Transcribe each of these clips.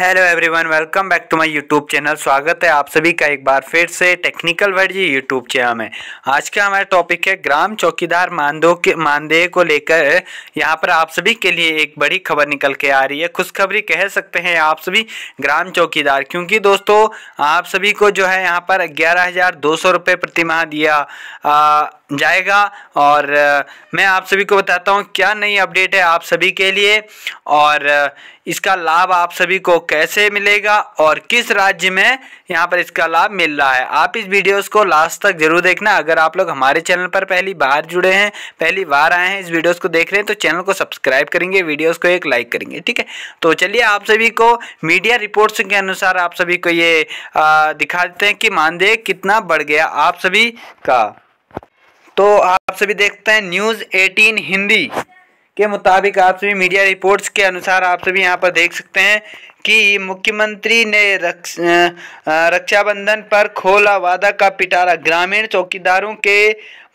hello everyone welcome back to my YouTube channel स्वागत है आप सभी का एक बार फिर से टेक्निकल वर्ड जी यूट्यूब चैनल में आज का हमारा टॉपिक है ग्राम चौकीदार मानदो के मानदेय को लेकर यहाँ पर आप सभी के लिए एक बड़ी खबर निकल के आ रही है खुशखबरी कह सकते हैं आप सभी ग्राम चौकीदार क्योंकि दोस्तों आप सभी को जो है यहाँ पर ग्यारह हज़ार प्रतिमाह दिया आ, जाएगा और मैं आप सभी को बताता हूँ क्या नई अपडेट है आप सभी के लिए और इसका लाभ आप सभी को कैसे मिलेगा और किस राज्य में यहाँ पर इसका लाभ मिल रहा है आप इस वीडियोस को लास्ट तक जरूर देखना अगर आप लोग हमारे चैनल पर पहली बार जुड़े हैं पहली बार आए हैं इस वीडियोस को देख रहे हैं तो चैनल को सब्सक्राइब करेंगे वीडियोस को एक लाइक करेंगे ठीक है तो चलिए आप सभी को मीडिया रिपोर्ट्स के अनुसार आप सभी को ये आ, दिखा देते हैं कि मानदेय कितना बढ़ गया आप सभी का तो आप सभी देखते हैं न्यूज़ एटीन हिंदी के मुताबिक आप सभी मीडिया रिपोर्ट्स के अनुसार आप सभी यहाँ पर देख सकते हैं कि मुख्यमंत्री ने रक्ष रक्षाबंधन पर खोला वादा का पिटारा ग्रामीण चौकीदारों के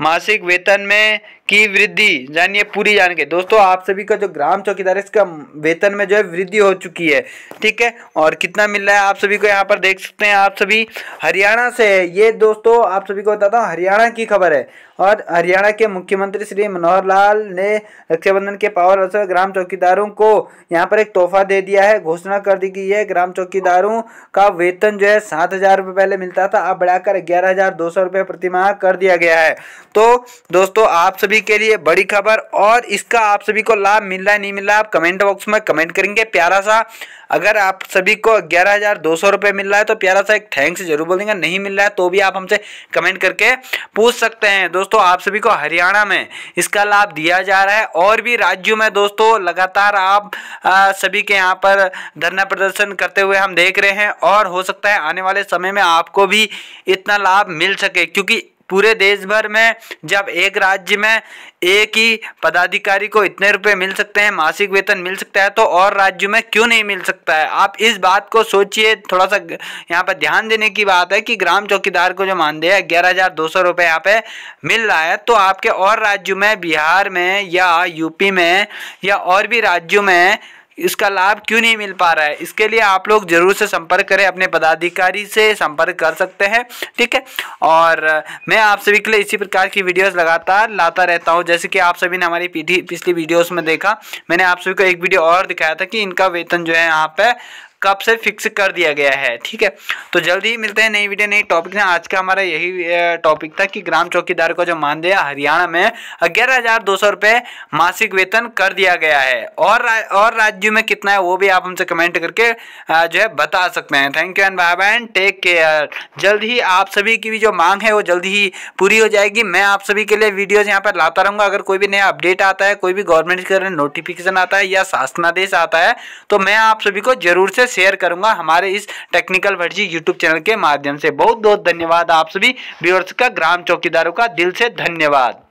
मासिक वेतन में की वृद्धि जानिए पूरी जान के दोस्तों आप सभी का जो ग्राम चौकीदार है इसका वेतन में जो है वृद्धि हो चुकी है ठीक है और कितना मिल रहा है आप सभी को यहाँ पर देख सकते हैं आप सभी हरियाणा से है ये दोस्तों आप सभी को बताता हूँ हरियाणा की खबर है और हरियाणा के मुख्यमंत्री श्री मनोहर लाल ने रक्षाबंधन के पावर अवसर ग्राम चौकीदारों को यहाँ पर एक तोहफा दे दिया है घोषणा कर दी गई है ग्राम चौकीदारों का वेतन जो है सात हजार रुपये पहले मिलता था अब बढ़ाकर ग्यारह हजार दो सौ रुपये प्रतिमाह कर दिया गया है तो दोस्तों आप सभी सभी के लिए बड़ी खबर और इसका आप सभी को लाभ मिल रहा है नहीं मिल रहा आप कमेंट बॉक्स में कमेंट करेंगे प्यारा सा अगर आप सभी को ग्यारह हज़ार दो सौ रुपये मिल रहा है तो प्यारा सा एक थैंक्स जरूर बोलेंगे नहीं मिल रहा है तो भी आप हमसे कमेंट करके पूछ सकते हैं दोस्तों आप सभी को हरियाणा में इसका लाभ दिया जा रहा है और भी राज्यों में दोस्तों लगातार आप आ, सभी के यहाँ पर धरना प्रदर्शन करते हुए हम देख रहे हैं और हो सकता है आने वाले समय में आपको भी इतना लाभ मिल सके क्योंकि पूरे देश भर में जब एक राज्य में एक ही पदाधिकारी को इतने रुपए मिल सकते हैं मासिक वेतन मिल सकता है तो और राज्यों में क्यों नहीं मिल सकता है आप इस बात को सोचिए थोड़ा सा यहाँ पर ध्यान देने की बात है कि ग्राम चौकीदार को जो मानदेय है ग्यारह हज़ार दो सौ रुपये यहाँ पे मिल रहा है तो आपके और राज्यों में बिहार में या यूपी में या और भी राज्यों में इसका लाभ क्यों नहीं मिल पा रहा है इसके लिए आप लोग जरूर से संपर्क करें अपने पदाधिकारी से संपर्क कर सकते हैं ठीक है और मैं आप सभी के लिए इसी प्रकार की वीडियोस लगातार लाता रहता हूँ जैसे कि आप सभी ने हमारी पिछली वीडियोस में देखा मैंने आप सभी को एक वीडियो और दिखाया था कि इनका वेतन जो है यहाँ पर कब से फिक्स कर दिया गया है ठीक है तो जल्दी ही मिलते हैं नई वीडियो नई टॉपिक में आज का हमारा यही टॉपिक था कि ग्राम चौकीदार को जो मानदेय हरियाणा में ग्यारह हज़ार दो सौ रुपये मासिक वेतन कर दिया गया है और रा, और राज्यों में कितना है वो भी आप हमसे कमेंट करके जो है बता सकते हैं thank you and bye bye and take care जल्द ही आप सभी की भी जो मांग है वो जल्दी ही पूरी हो जाएगी मैं आप सभी के लिए वीडियोज़ यहाँ पर लाता रहूँगा अगर कोई भी नया अपडेट आता है कोई भी गवर्नमेंट के नोटिफिकेशन आता है या शासनादेश आता है तो मैं आप सभी को जरूर से शेयर करूंगा हमारे इस टेक्निकल भर्जी यूट्यूब चैनल के माध्यम से बहुत बहुत धन्यवाद आप सभी व्यूअर्स का ग्राम चौकीदारों का दिल से धन्यवाद